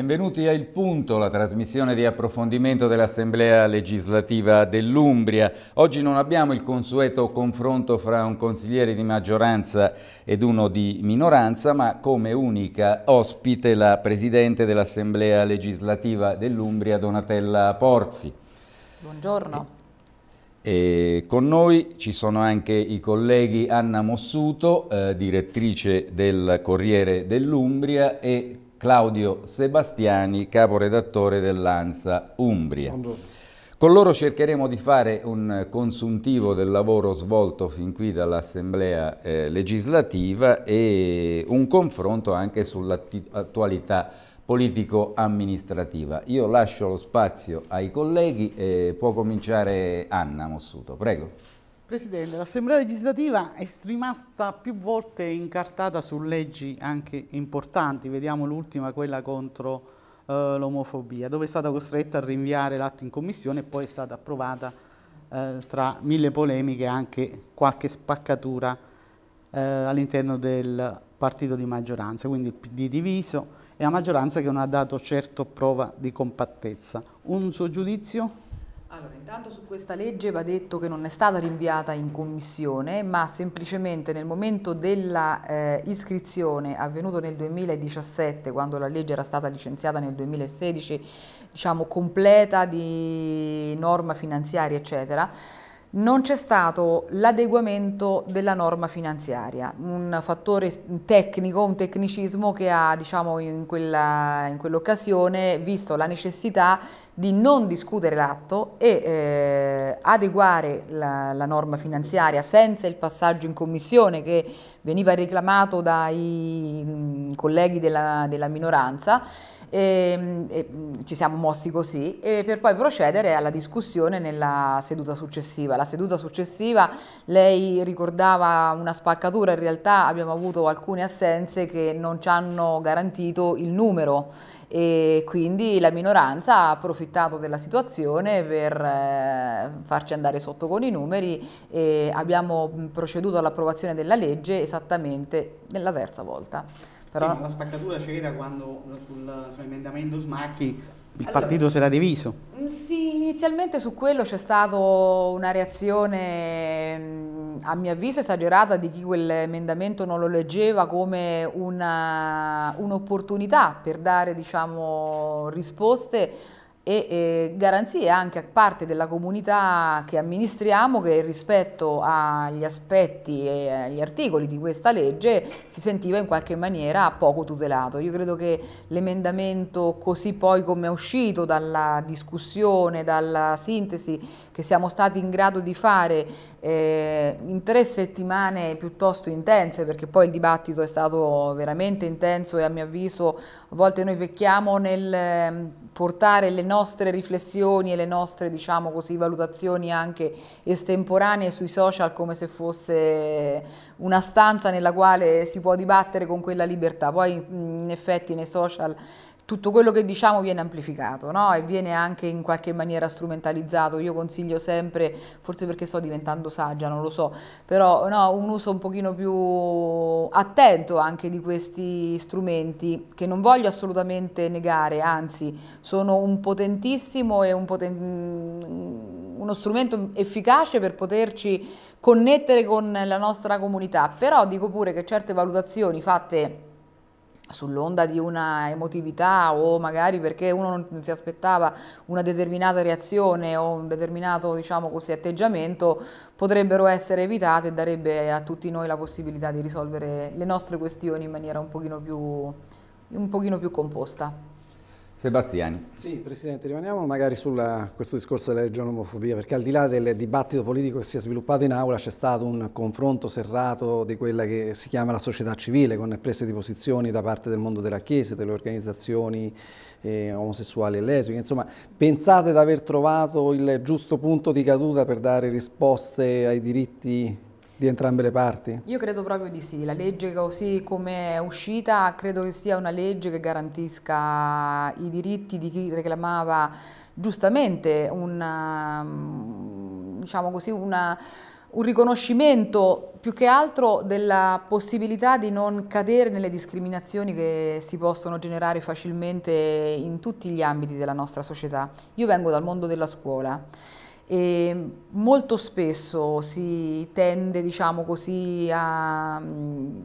Benvenuti a Il Punto, la trasmissione di approfondimento dell'Assemblea legislativa dell'Umbria. Oggi non abbiamo il consueto confronto fra un consigliere di maggioranza ed uno di minoranza, ma come unica ospite la Presidente dell'Assemblea legislativa dell'Umbria, Donatella Porzi. Buongiorno. E con noi ci sono anche i colleghi Anna Mossuto, eh, direttrice del Corriere dell'Umbria, e Claudio Sebastiani, caporedattore dell'ANSA Umbria. Buongiorno. Con loro cercheremo di fare un consuntivo del lavoro svolto fin qui dall'Assemblea eh, legislativa e un confronto anche sull'attualità politico-amministrativa. Io lascio lo spazio ai colleghi e può cominciare Anna Mossuto. Prego. Presidente, l'Assemblea legislativa è rimasta più volte incartata su leggi anche importanti, vediamo l'ultima, quella contro eh, l'omofobia, dove è stata costretta a rinviare l'atto in commissione e poi è stata approvata eh, tra mille polemiche e anche qualche spaccatura eh, all'interno del partito di maggioranza, quindi il PD diviso e la maggioranza che non ha dato certo prova di compattezza. Un suo giudizio? Allora, intanto su questa legge va detto che non è stata rinviata in commissione, ma semplicemente nel momento dell'iscrizione eh, avvenuto nel 2017, quando la legge era stata licenziata nel 2016, diciamo completa di norma finanziaria, eccetera, non c'è stato l'adeguamento della norma finanziaria, un fattore tecnico, un tecnicismo che ha diciamo, in, quell'occasione quell visto la necessità di non discutere l'atto e eh, adeguare la, la, norma finanziaria senza il passaggio in commissione che veniva reclamato dai mh, mm, colleghi della, della minoranza Ehm, e, e, mm, ci siamo mossi così per poi procedere alla discussione nella seduta successiva. La seduta successiva lei ricordava una spaccatura, in realtà abbiamo avuto alcune assenze che non ci hanno garantito il numero e quindi la minoranza ha approfittato della situazione per eh, farci andare sotto con i numeri e abbiamo mm, proceduto all'approvazione della legge esattamente nella terza volta. Però... Sì, la spaccatura c'era quando sul, sull'emendamento Smacchi il allora, partito si era diviso. Mm, sì, inizialmente su quello c'è stata una reazione, mm, a mio avviso, esagerata di chi quell'emendamento non lo leggeva come un'opportunità per dare diciamo, risposte e garanzie anche a parte della comunità che amministriamo che rispetto agli aspetti e agli articoli di questa legge si sentiva in qualche maniera poco tutelato. Io credo che l'emendamento così poi come è uscito dalla discussione, dalla sintesi che siamo stati in grado di fare eh, in tre settimane piuttosto intense perché poi il dibattito è stato veramente intenso e a mio avviso a volte noi pecchiamo nel ehm, portare le nostre nostre riflessioni e le nostre diciamo così, valutazioni anche estemporanee sui social come se fosse una stanza nella quale si può dibattere con quella libertà. Poi in effetti nei social tutto quello che diciamo viene amplificato no? e viene anche in qualche maniera strumentalizzato. Io consiglio sempre, forse perché sto diventando saggia, non lo so, però no, un uso un pochino più attento anche di questi strumenti che non voglio assolutamente negare, anzi sono un potentissimo e un poten mm, uno strumento efficace per poterci connettere con la nostra comunità, però dico pure che certe valutazioni fatte sull'onda di una emotività o magari perché uno non si aspettava una determinata reazione o un determinato diciamo così, atteggiamento potrebbero essere evitate e darebbe a tutti noi la possibilità di risolvere le nostre questioni in maniera un pochino più, un pochino più composta. Sebastiani. Sì, Presidente, rimaniamo magari su questo discorso della legge omofobia, perché al di là del dibattito politico che si è sviluppato in aula c'è stato un confronto serrato di quella che si chiama la società civile, con prese di posizioni da parte del mondo della Chiesa, delle organizzazioni eh, omosessuali e lesbiche. Insomma, pensate di aver trovato il giusto punto di caduta per dare risposte ai diritti di entrambe le parti? Io credo proprio di sì, la legge così come è uscita credo che sia una legge che garantisca i diritti di chi reclamava giustamente una, um, diciamo così, una, un riconoscimento più che altro della possibilità di non cadere nelle discriminazioni che si possono generare facilmente in tutti gli ambiti della nostra società. Io vengo dal mondo della scuola e molto spesso si tende diciamo così, a mm,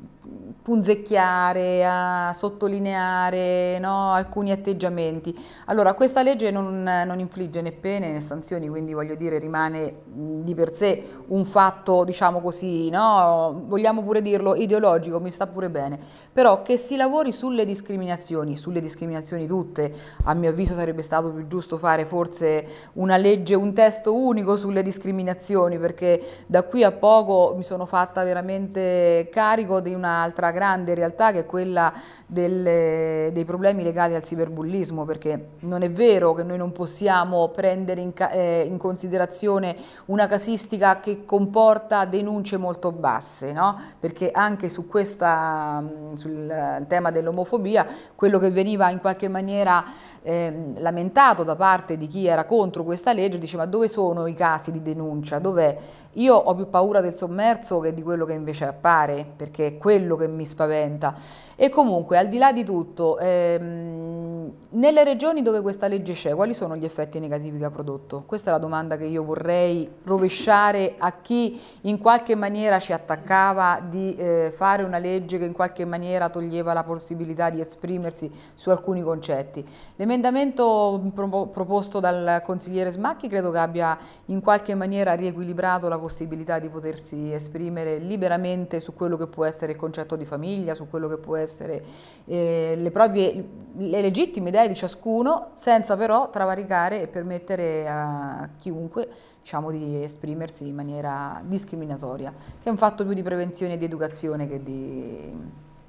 punzecchiare, a sottolineare no, alcuni atteggiamenti. Allora, questa legge non, non, infligge né pene né sanzioni, quindi voglio dire rimane di per sé un fatto, diciamo così, no, vogliamo pure dirlo, ideologico, mi sta pure bene, però che si lavori sulle discriminazioni, sulle discriminazioni tutte, a mio avviso sarebbe stato più giusto fare forse una legge, un testo unico sulle discriminazioni, perché da qui a poco mi sono fatta veramente carico di una un'altra grande realtà che è quella delle, dei problemi legati al cyberbullismo, perché non è vero che noi non possiamo prendere in, eh, in considerazione una casistica che comporta denunce molto basse, no? perché anche su questa, mm, sul tema dell'omofobia, quello che veniva in qualche maniera eh, lamentato da parte di chi era contro questa legge, dice ma dove sono i casi di denuncia, dov'è? Io ho più paura del sommerso che di quello che invece appare, perché quello quello che mi spaventa. E comunque, al di là di tutto, ehm, nelle regioni dove questa legge c'è, quali sono gli effetti negativi che ha prodotto? Questa è la domanda che io vorrei rovesciare a chi in qualche maniera ci attaccava di eh, fare una legge che in qualche maniera toglieva la possibilità di esprimersi su alcuni concetti. L'emendamento pro proposto dal consigliere Smacchi credo che abbia in qualche maniera riequilibrato la possibilità di potersi esprimere liberamente su quello che può essere il concetto di famiglia, su quello che può essere eh, le proprie le legittime legittime idee di ciascuno, senza però travaricare e permettere a chiunque diciamo, di esprimersi in maniera discriminatoria, che è un fatto più di prevenzione e di educazione che di,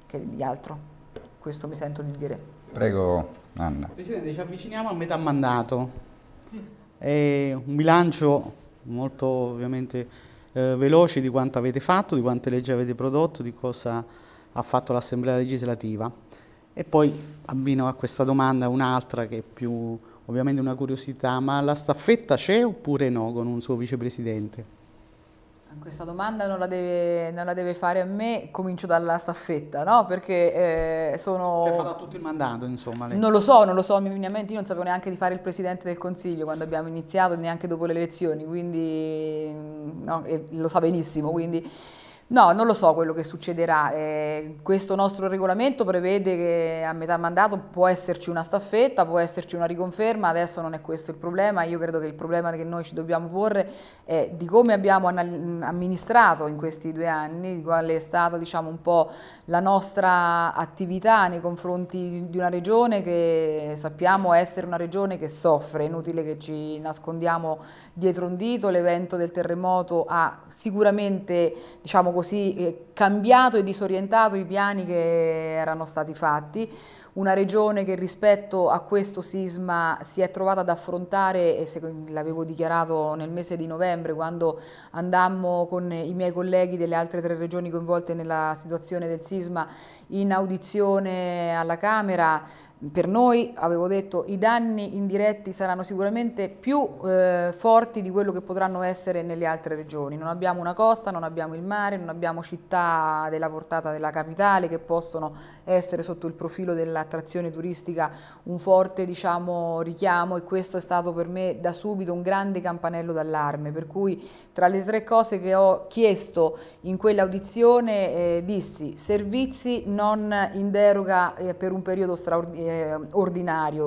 che di altro. Questo mi sento di dire. Prego, Anna. Presidente, ci avviciniamo a metà mandato. È un bilancio molto ovviamente eh, veloce di quanto avete fatto, di quante leggi avete prodotto, di cosa ha fatto l'Assemblea legislativa. E poi abbino a questa domanda un'altra che è più ovviamente una curiosità, ma la staffetta c'è oppure no con un suo vicepresidente? Questa domanda non la, deve, non la deve fare a me, comincio dalla staffetta, no? Perché eh, sono... Cioè farà tutto il mandato, insomma. Lei. Non lo so, non lo so, minimamente io non sapevo neanche di fare il Presidente del Consiglio quando abbiamo iniziato, neanche dopo le elezioni, quindi... Mm, no, lo sa benissimo, quindi... No, non lo so quello che succederà. Eh, questo nostro regolamento prevede che a metà mandato può esserci una staffetta, può esserci una riconferma, adesso non è questo il problema, io credo che il problema che noi ci dobbiamo porre è di come abbiamo amministrato in questi due anni, di qual è stata diciamo, un po' la nostra attività nei confronti di una regione che sappiamo essere una regione che soffre, è inutile che ci nascondiamo dietro un dito, l'evento del terremoto ha sicuramente diciamo, così eh, cambiato e disorientato i piani che erano stati fatti, una regione che rispetto a questo sisma si è trovata ad affrontare, e l'avevo dichiarato nel mese di novembre quando andammo con i miei colleghi delle altre tre regioni coinvolte nella situazione del sisma in audizione alla Camera, per noi, avevo detto, i danni indiretti saranno sicuramente più eh, forti di quello che potranno essere nelle altre regioni. Non abbiamo una costa, non abbiamo il mare, non abbiamo città della portata della capitale che possono essere sotto il profilo della attrazione turistica un forte diciamo, richiamo e questo è stato per me da subito un grande campanello d'allarme, per cui tra le tre cose che ho chiesto in quell'audizione eh, dissi servizi non in deroga eh, per un periodo straordinario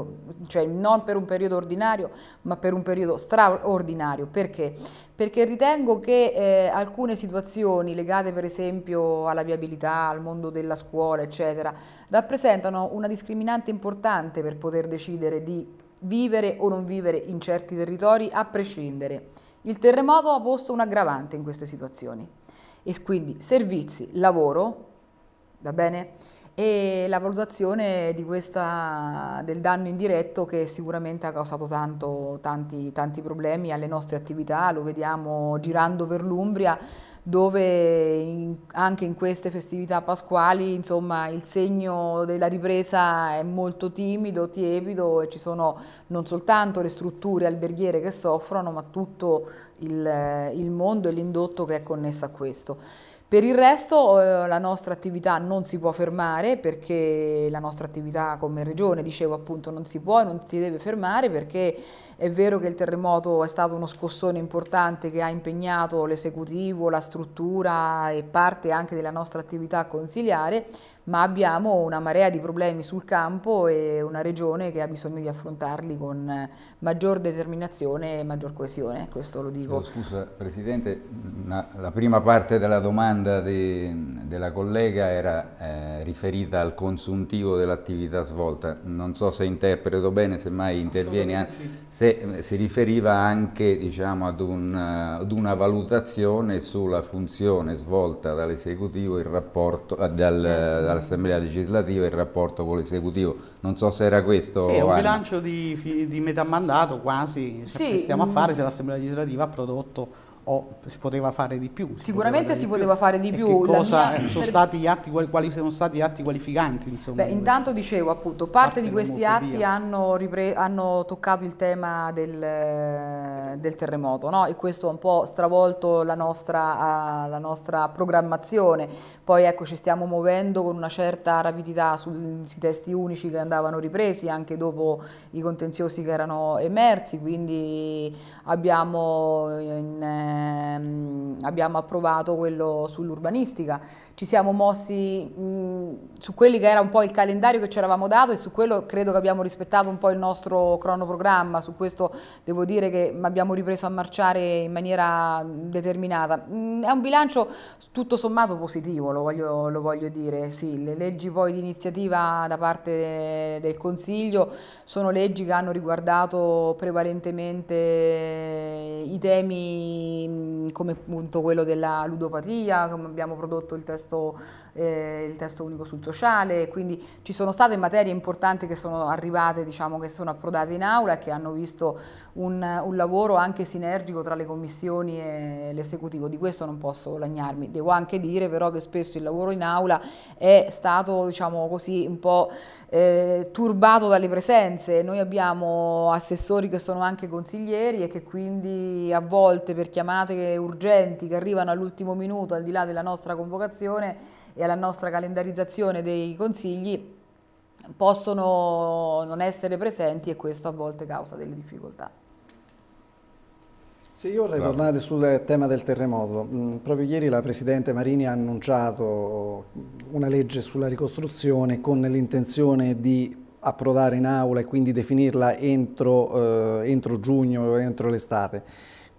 eh, cioè non per un periodo ordinario ma per un periodo straordinario, perché? Perché ritengo che eh, alcune situazioni legate per esempio alla viabilità, al mondo della scuola eccetera, rappresentano una discriminante importante per poter decidere di vivere o non vivere in certi territori a prescindere. Il terremoto ha posto un aggravante in queste situazioni e quindi servizi, lavoro, va bene? E la valutazione questa, del danno indiretto che sicuramente ha causato tanto, tanti, tanti problemi alle nostre attività, lo vediamo girando per l'Umbria, dove in, anche in queste festività pasquali insomma, il segno della ripresa è molto timido, tiepido e ci sono non soltanto le strutture alberghiere che soffrono ma tutto il, il mondo e l'indotto che è connesso a questo. Per il resto eh, la nostra attività non si può fermare perché la nostra attività come regione, dicevo appunto, non si può e non si deve fermare perché è vero che il terremoto è stato uno scossone importante che ha impegnato l'esecutivo, la struttura e parte anche della nostra attività consiliare, ma abbiamo una marea di problemi sul campo e una regione che ha bisogno di affrontarli con maggior determinazione e maggior coesione, questo lo dico. Scusa Presidente, la prima parte della domanda di, della collega era eh, riferita al consuntivo dell'attività svolta, non so se interpreto bene, semmai interviene, sì. se eh, si riferiva anche diciamo, ad, un, eh, ad, una valutazione sulla funzione svolta dall'esecutivo il eh, dal, dall'assemblea legislativa in rapporto con l'esecutivo non so se era questo sì, è un bilancio di, di metà mandato quasi sì. stiamo a fare se l'assemblea legislativa ha prodotto o si poteva fare di più? Sicuramente si poteva fare di più. Fare di Cosa, mia... sono stati atti, quali sono stati atti qualificanti? Insomma, Beh, intanto dicevo appunto, parte, parte di questi atti hanno, hanno, toccato il tema del, del terremoto no? e questo ha un po' stravolto la nostra, la nostra, programmazione. Poi ecco ci stiamo muovendo con una certa rapidità sui, sui testi unici che andavano ripresi anche dopo i contenziosi che erano emersi, quindi abbiamo in ehm, abbiamo approvato quello sull'urbanistica, ci siamo mossi mh, su quelli che era un po' il calendario che ci eravamo dato e su quello credo che abbiamo rispettato un po' il nostro cronoprogramma, su questo devo dire che abbiamo ripreso a marciare in maniera determinata. Mh, è un bilancio tutto sommato positivo, lo voglio, lo voglio dire, sì, le leggi poi di iniziativa da parte del Consiglio sono leggi che hanno riguardato prevalentemente i temi come appunto quello della ludopatia, come abbiamo prodotto il testo, eh, il testo unico sul sociale, quindi ci sono state materie importanti che sono arrivate, diciamo, che sono approdate in aula e che hanno visto un, un lavoro anche sinergico tra le commissioni e l'esecutivo, di questo non posso lagnarmi. Devo anche dire però che spesso il lavoro in aula è stato, diciamo così, un po' eh, turbato dalle presenze, noi abbiamo assessori che sono anche consiglieri e che quindi a volte per chiamare chiamate urgenti che arrivano all'ultimo minuto al di là della nostra convocazione e alla nostra calendarizzazione dei consigli possono non essere presenti e questo a volte causa delle difficoltà. Sì, io vorrei Bravo. tornare sul tema del terremoto. Mm, proprio ieri la Presidente Marini ha annunciato una legge sulla ricostruzione con l'intenzione di approdare in aula e quindi definirla entro, eh, entro giugno o entro l'estate.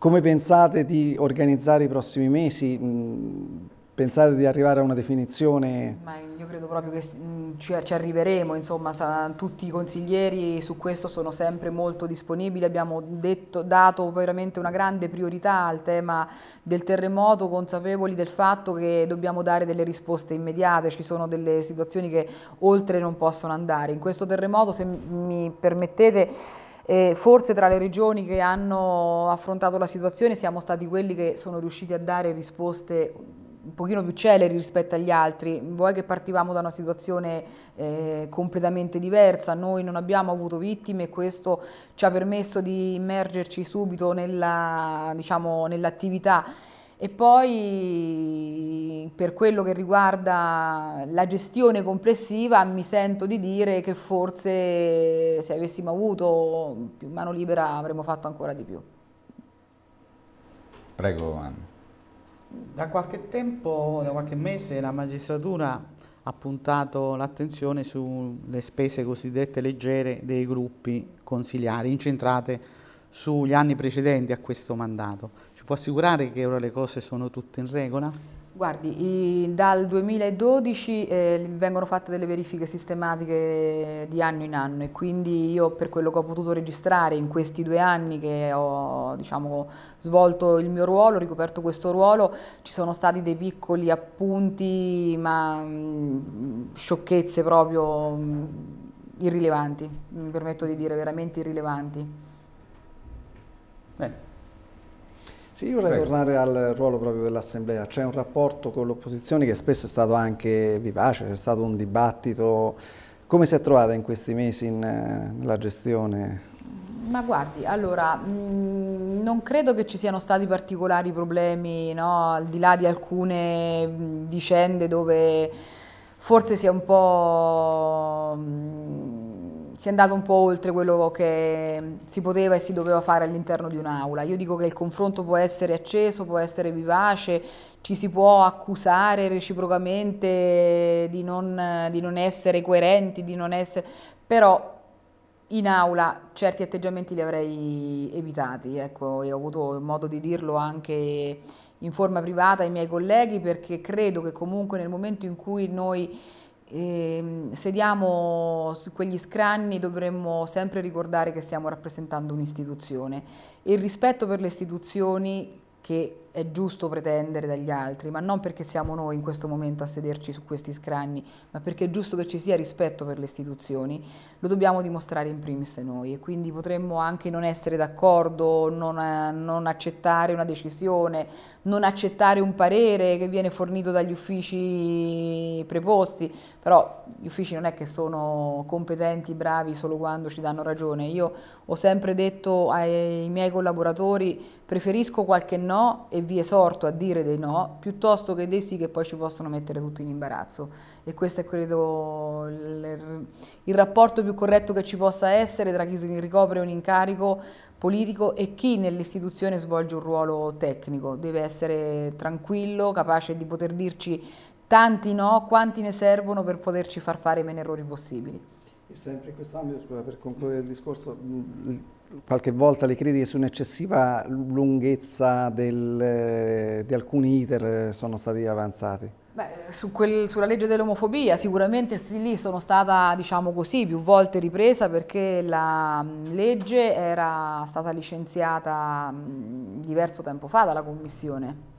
Come pensate di organizzare i prossimi mesi? Mm, pensate di arrivare a una definizione? Ma io credo proprio che mm, ci, arriveremo, insomma, tutti i consiglieri su questo sono sempre molto disponibili, abbiamo detto, dato veramente una grande priorità al tema del terremoto, consapevoli del fatto che dobbiamo dare delle risposte immediate, ci sono delle situazioni che oltre non possono andare. In questo terremoto, se mi permettete, e forse tra le regioni che hanno affrontato la situazione siamo stati quelli che sono riusciti a dare risposte un pochino più celeri rispetto agli altri, vuoi che partivamo da una situazione eh, completamente diversa, noi non abbiamo avuto vittime e questo ci ha permesso di immergerci subito diciamo, nell'attività. diciamo, nell e poi per quello che riguarda la gestione complessiva mi sento di dire che forse se avessimo avuto più mano libera avremmo fatto ancora di più. Prego Anna. Da qualche tempo, da qualche mese la magistratura ha puntato l'attenzione sulle spese cosiddette leggere dei gruppi consigliari incentrate sugli anni precedenti a questo mandato. Ci può assicurare che ora le cose sono tutte in regola? Guardi, i, dal 2012 eh, vengono fatte delle verifiche sistematiche di anno in anno e quindi io per quello che ho potuto registrare in questi due anni che ho diciamo, svolto il mio ruolo, ricoperto questo ruolo, ci sono stati dei piccoli appunti ma mh, mm, sciocchezze proprio mh, mm, irrilevanti, mi permetto di dire veramente irrilevanti. Bene. Sì, io vorrei Prego. tornare al ruolo proprio dell'Assemblea. C'è un rapporto con l'opposizione che spesso è stato anche vivace, c'è stato un dibattito. Come si è trovata in questi mesi in, nella eh, gestione? Ma guardi, allora, mh, mm, non credo che ci siano stati particolari problemi, no? al di là di alcune mm, vicende dove forse si è un po' mm, si è andato un po' oltre quello che si poteva e si doveva fare all'interno di un'aula. Io dico che il confronto può essere acceso, può essere vivace, ci si può accusare reciprocamente di non, di non essere coerenti, di non essere... però in aula certi atteggiamenti li avrei evitati, ecco, io ho avuto modo di dirlo anche in forma privata ai miei colleghi perché credo che comunque nel momento in cui noi e ehm, sediamo su quegli scranni dovremmo sempre ricordare che stiamo rappresentando un'istituzione e il rispetto per le istituzioni che è giusto pretendere dagli altri, ma non perché siamo noi in questo momento a sederci su questi scranni, ma perché è giusto che ci sia rispetto per le istituzioni, lo dobbiamo dimostrare in primis noi e quindi potremmo anche non essere d'accordo, non, eh, non, accettare una decisione, non accettare un parere che viene fornito dagli uffici preposti, però gli uffici non è che sono competenti, bravi solo quando ci danno ragione. Io ho sempre detto ai miei collaboratori preferisco qualche no e vi esorto a dire dei no, piuttosto che dei sì che poi ci possono mettere tutti in imbarazzo. E questo è credo il rapporto più corretto che ci possa essere tra chi ricopre un incarico politico e chi nell'istituzione svolge un ruolo tecnico. Deve essere tranquillo, capace di poter dirci tanti no, quanti ne servono per poterci far fare i meno errori possibili. E sempre in quest'ambito, scusa, per concludere il discorso, qualche volta le critiche su un'eccessiva lunghezza del, eh, di alcuni iter eh, sono stati avanzati. Beh, su quel, sulla legge dell'omofobia sicuramente lì sono stata diciamo così, più volte ripresa perché la mm, legge era stata licenziata mm, diverso tempo fa dalla Commissione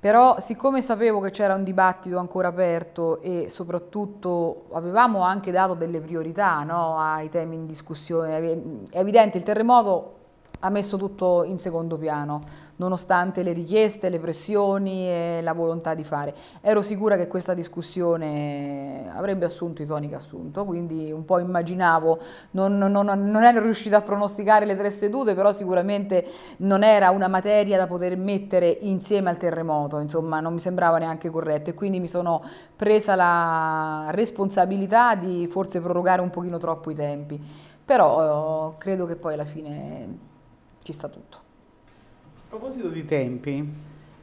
però siccome sapevo che c'era un dibattito ancora aperto e soprattutto avevamo anche dato delle priorità no, ai temi in discussione, è evidente il terremoto ha messo tutto in secondo piano, nonostante le richieste, le pressioni e la volontà di fare. Ero sicura che questa discussione avrebbe assunto i toni che ha assunto, quindi un po' immaginavo, non, non, non ero riuscita a pronosticare le tre sedute, però sicuramente non era una materia da poter mettere insieme al terremoto, insomma non mi sembrava neanche corretto e quindi mi sono presa la responsabilità di forse prorogare un pochino troppo i tempi, però eh, credo che poi alla fine ci sta tutto. A proposito di tempi,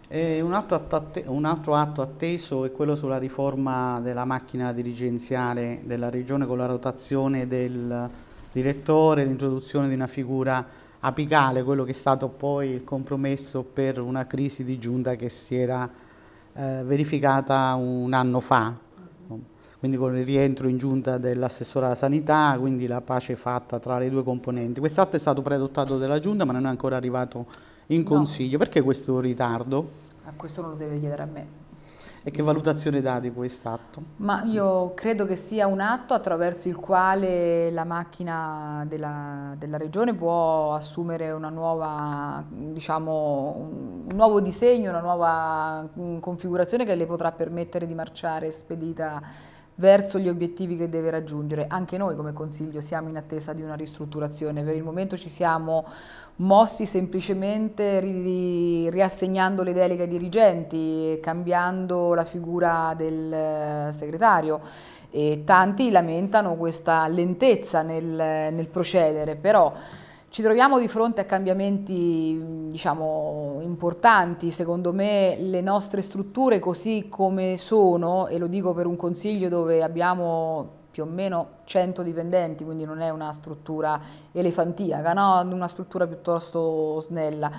eh, un, altro un, altro atto atteso è quello sulla riforma della macchina dirigenziale della Regione con la rotazione del direttore, l'introduzione di una figura apicale, quello che è stato poi il compromesso per una crisi di giunta che si era eh, verificata un anno fa, quindi con il rientro in giunta dell'assessore alla sanità, quindi la pace fatta tra le due componenti. Quest'atto è stato preadottato dalla giunta ma non è ancora arrivato in consiglio, no. perché questo ritardo? A ah, questo non lo deve chiedere a me. E che valutazione dà di quest'atto? Ma io credo che sia un atto attraverso il quale la macchina della, della regione può assumere nuova, diciamo, un nuovo disegno, una nuova mm, configurazione che le potrà permettere di marciare spedita verso gli obiettivi che deve raggiungere. Anche noi come Consiglio siamo in attesa di una ristrutturazione, per il momento ci siamo mossi semplicemente ri riassegnando le deleghe ai dirigenti, cambiando la figura del eh, segretario e tanti lamentano questa lentezza nel, nel procedere, però ci troviamo di fronte a cambiamenti diciamo, importanti, secondo me le nostre strutture così come sono, e lo dico per un consiglio dove abbiamo più o meno 100 dipendenti, quindi non è una struttura elefantiaca, no? una struttura piuttosto snella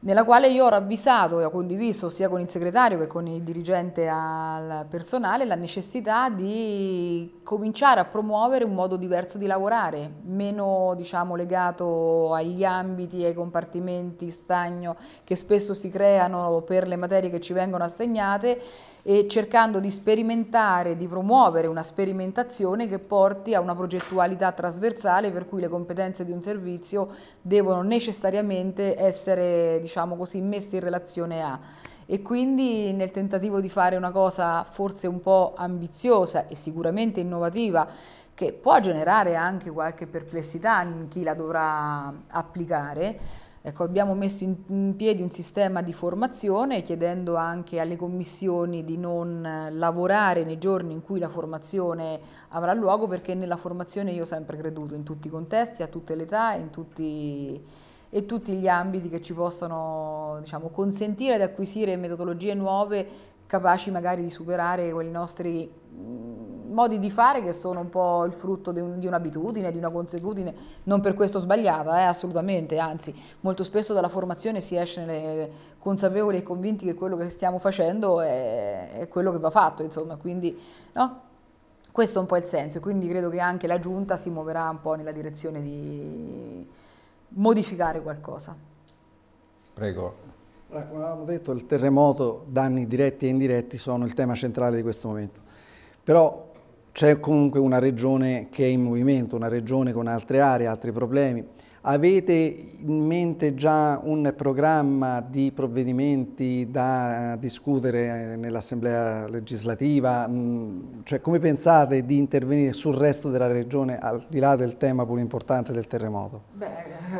nella quale io ho ravvisato e ho condiviso sia con il segretario che con il dirigente al personale la necessità di cominciare a promuovere un modo diverso di lavorare, meno diciamo, legato agli ambiti, ai compartimenti stagno che spesso si creano per le materie che ci vengono assegnate e cercando di sperimentare, di promuovere una sperimentazione che porti a una progettualità trasversale per cui le competenze di un servizio devono necessariamente essere, diciamo così, messe in relazione a e quindi nel tentativo di fare una cosa forse un po' ambiziosa e sicuramente innovativa che può generare anche qualche perplessità in chi la dovrà applicare, Ecco, abbiamo messo in, piedi un sistema di formazione chiedendo anche alle commissioni di non eh, lavorare nei giorni in cui la formazione avrà luogo perché nella formazione io ho sempre creduto in tutti i contesti, a tutte le età in tutti, e tutti gli ambiti che ci possano diciamo, consentire di acquisire metodologie nuove capaci magari di superare quei nostri mm, modi di fare che sono un po' il frutto di, un'abitudine, un di una consuetudine, non per questo sbagliata, eh, assolutamente, anzi molto spesso dalla formazione si esce consapevoli e convinti che quello che stiamo facendo è, è quello che va fatto, insomma, quindi no? questo è un po' il senso e quindi credo che anche la giunta si muoverà un po' nella direzione di modificare qualcosa. Prego. Come ecco, avevamo detto, il terremoto, danni diretti e indiretti sono il tema centrale di questo momento. Però c'è comunque una regione che è in movimento, una regione con altre aree, altri problemi, Avete in mente già un programma di provvedimenti da discutere eh, nell'Assemblea legislativa? Mm, cioè, come pensate di intervenire sul resto della Regione al di là del tema pur importante del terremoto? Beh,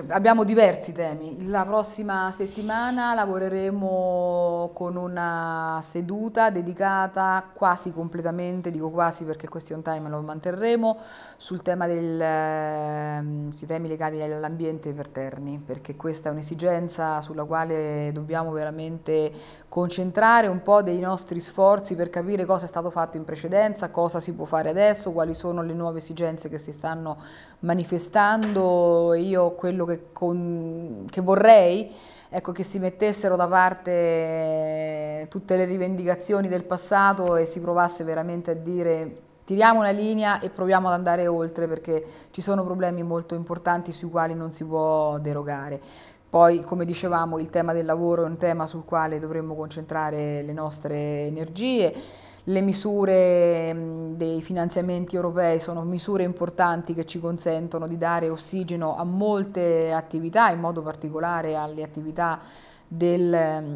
abbiamo diversi temi. La prossima settimana lavoreremo con una seduta dedicata quasi completamente, dico quasi perché il question time lo manterremo, sul tema del, ehm, sui temi legati all'ambiente ambiente per Terni, perché questa è un'esigenza sulla quale dobbiamo veramente concentrare un po' dei nostri sforzi per capire cosa è stato fatto in precedenza, cosa si può fare adesso, quali sono le nuove esigenze che si stanno manifestando. Io quello che, con, che vorrei ecco, che si mettessero da parte eh, tutte le rivendicazioni del passato e si provasse veramente a dire tiriamo una linea e proviamo ad andare oltre perché ci sono problemi molto importanti sui quali non si può derogare. Poi, come dicevamo, il tema del lavoro è un tema sul quale dovremmo concentrare le nostre energie. Le misure mm, dei finanziamenti europei sono misure importanti che ci consentono di dare ossigeno a molte attività, in modo particolare alle attività del mm,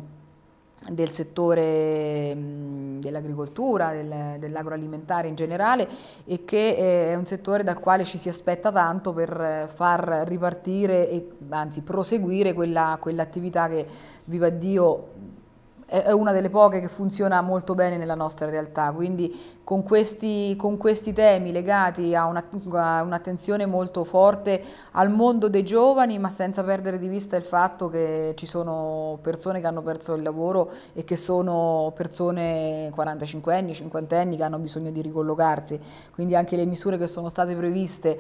del settore mm, dell'agricoltura, del, dell'agroalimentare in generale e che eh, è un settore dal quale ci si aspetta tanto per eh, far ripartire e anzi proseguire quell'attività che, viva Dio, è una delle poche che funziona molto bene nella nostra realtà, quindi con questi, con questi temi legati a un'attenzione molto forte al mondo dei giovani, ma senza perdere di vista il fatto che ci sono persone che hanno perso il lavoro e che sono persone 45 anni, 50 anni che hanno bisogno di ricollocarsi, quindi anche le misure che sono state previste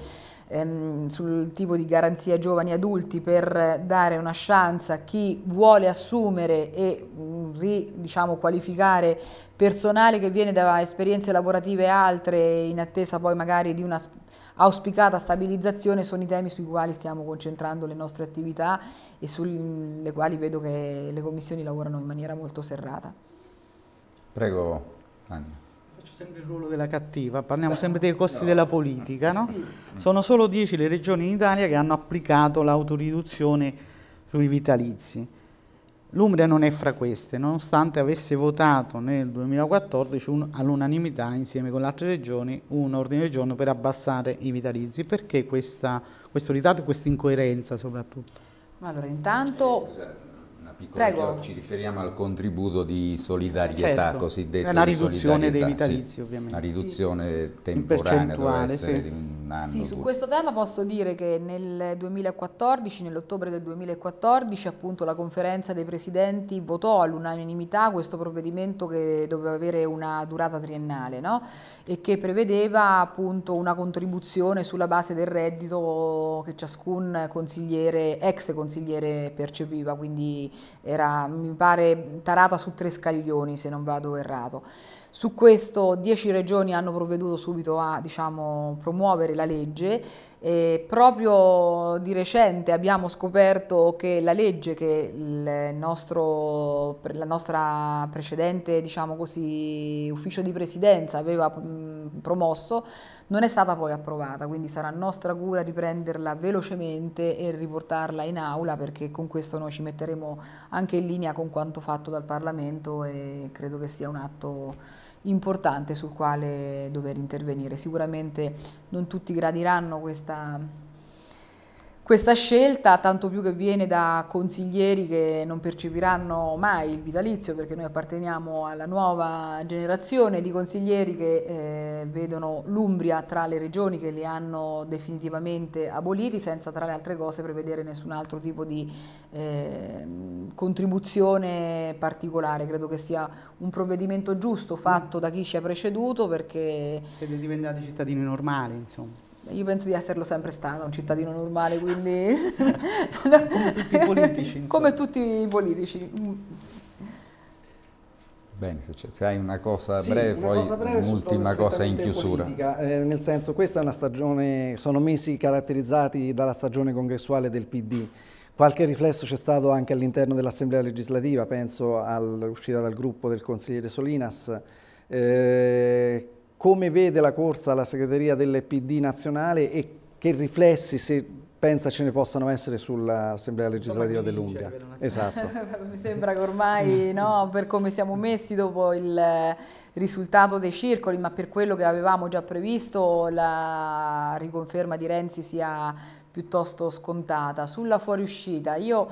ehm, sul tipo di garanzia giovani adulti per dare una chance a chi vuole assumere e mm, riqualificare diciamo, personale che viene da esperienze lavorative altre in attesa poi magari di una auspicata stabilizzazione sono i temi sui quali stiamo concentrando le nostre attività e sulle quali vedo che le commissioni lavorano in maniera molto serrata. Prego Anna sempre il ruolo della cattiva, parliamo sempre dei costi no. della politica, no? sì. Mm. Sono solo 10 le regioni in Italia che hanno applicato l'autoriduzione sui vitalizi. L'Umbria non è fra queste, nonostante avesse votato nel 2014 all'unanimità insieme con le altre regioni un ordine del giorno per abbassare i vitalizi. Perché questa, questo ritardo e questa incoerenza soprattutto? Ma allora intanto piccola Prego. ci riferiamo al contributo di solidarietà certo. cosiddetta. Una riduzione dei vitalizi sì. ovviamente. Una riduzione sì. temporanea, sì. di un anno. Sì, su tutto. questo tema posso dire che nel 2014, nell'ottobre del 2014, appunto la conferenza dei presidenti votò all'unanimità questo provvedimento che doveva avere una durata triennale no? e che prevedeva appunto una contribuzione sulla base del reddito che ciascun consigliere, ex consigliere percepiva, quindi era mi pare tarata su tre scaglioni se non vado errato. Su questo 10 regioni hanno provveduto subito a diciamo, promuovere la legge, e proprio di recente abbiamo scoperto che la legge che il nostro, la nostra precedente diciamo così, ufficio di presidenza aveva promosso non è stata poi approvata, quindi sarà nostra cura riprenderla velocemente e riportarla in aula perché con questo noi ci metteremo anche in linea con quanto fatto dal Parlamento e credo che sia un atto importante sul quale dover intervenire. Sicuramente non tutti gradiranno questa questa scelta, tanto più che viene da consiglieri che non percepiranno mai il vitalizio, perché noi apparteniamo alla nuova generazione di consiglieri che eh, vedono l'Umbria tra le regioni che li hanno definitivamente aboliti, senza tra le altre cose prevedere nessun altro tipo di eh, contribuzione particolare. Credo che sia un provvedimento giusto fatto da chi ci ha preceduto perché... Siete diventati cittadini normali, insomma. Io penso di esserlo sempre stato, un cittadino normale, quindi... Come tutti i politici. Insomma. Come tutti i politici. Mm. Bene, se, se hai una cosa sì, breve, una poi cosa un'ultima cosa in chiusura. Eh, nel senso, questa è una stagione, sono mesi caratterizzati dalla stagione congressuale del PD. Qualche riflesso c'è stato anche all'interno dell'Assemblea legislativa, penso all'uscita dal gruppo del consigliere Solinas, eh, come vede la corsa la segreteria del PD nazionale e che riflessi se pensa ce ne possano essere sull'Assemblea legislativa dell'Umbria. Esatto. Mi sembra che ormai, no, per come siamo messi dopo il risultato dei circoli, ma per quello che avevamo già previsto, la riconferma di Renzi sia piuttosto scontata. Sulla fuoriuscita, io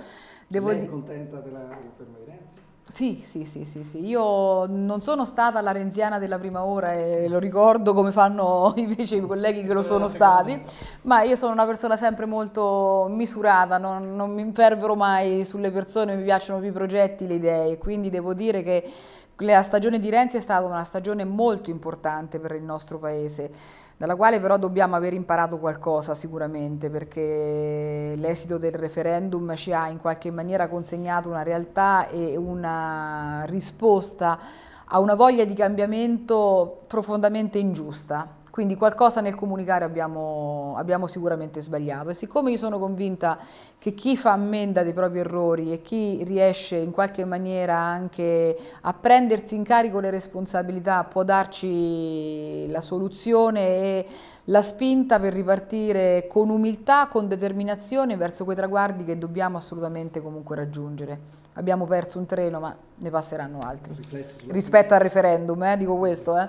devo dire... contenta della riconferma di Renzi? Sì, sì, sì, sì, sì, Io non sono stata la renziana della prima ora e lo ricordo come fanno invece i colleghi che lo sono stati, ma io sono una persona sempre molto misurata, non, non mi infervero mai sulle persone, mi piacciono più i progetti, le idee, quindi devo dire che la stagione di Renzi è stata una stagione molto importante per il nostro paese dalla quale però dobbiamo aver imparato qualcosa sicuramente perché l'esito del referendum ci ha in qualche maniera consegnato una realtà e una risposta a una voglia di cambiamento profondamente ingiusta quindi qualcosa nel comunicare abbiamo, abbiamo, sicuramente sbagliato. E siccome io sono convinta che chi fa ammenda dei propri errori e chi riesce in qualche maniera anche a prendersi in carico le responsabilità può darci la soluzione e la spinta per ripartire con umiltà, con determinazione verso quei traguardi che dobbiamo assolutamente comunque raggiungere. Abbiamo perso un treno ma ne passeranno altri rispetto al referendum, eh? dico questo. Eh?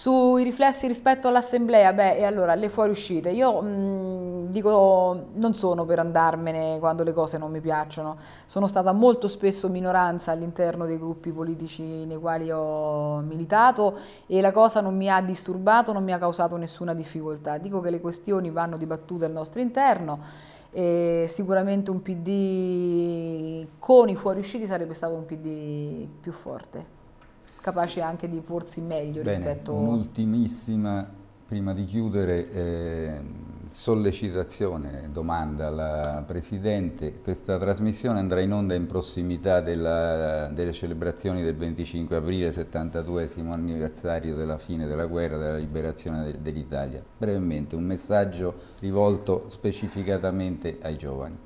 Sui riflessi rispetto all'assemblea, beh, e allora le fuoriuscite, io mh, mm, dico non sono per andarmene quando le cose non mi piacciono, sono stata molto spesso minoranza all'interno dei gruppi politici nei quali ho militato e la cosa non mi ha disturbato, non mi ha causato nessuna difficoltà. Dico che le questioni vanno dibattute al nostro interno e sicuramente un PD con i fuoriusciti sarebbe stato un PD più forte capace anche di porsi meglio Bene, rispetto... Un'ultimissima, prima di chiudere, eh, sollecitazione, domanda alla Presidente. Questa trasmissione andrà in onda in prossimità della, delle celebrazioni del 25 aprile, 72 anniversario della fine della guerra, della liberazione del, dell'Italia. Brevemente, un messaggio rivolto specificatamente ai giovani.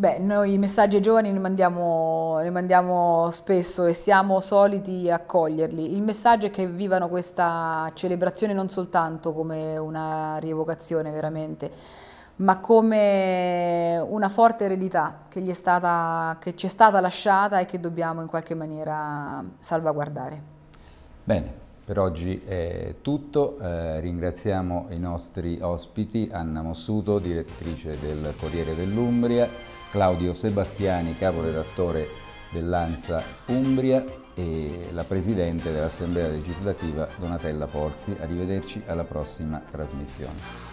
Beh, noi i messaggi ai giovani li mandiamo, li mandiamo, spesso e siamo soliti accoglierli. Il messaggio è che vivano questa celebrazione non soltanto come una rievocazione veramente, ma come una forte eredità che ci è stata, è stata lasciata e che dobbiamo in qualche maniera salvaguardare. Bene, per oggi è tutto, eh, ringraziamo i nostri ospiti Anna Mossuto, direttrice del Corriere dell'Umbria, Claudio Sebastiani, capo redattore dell'ANSA Umbria e la presidente dell'Assemblea legislativa Donatella Porzi. Arrivederci alla prossima trasmissione.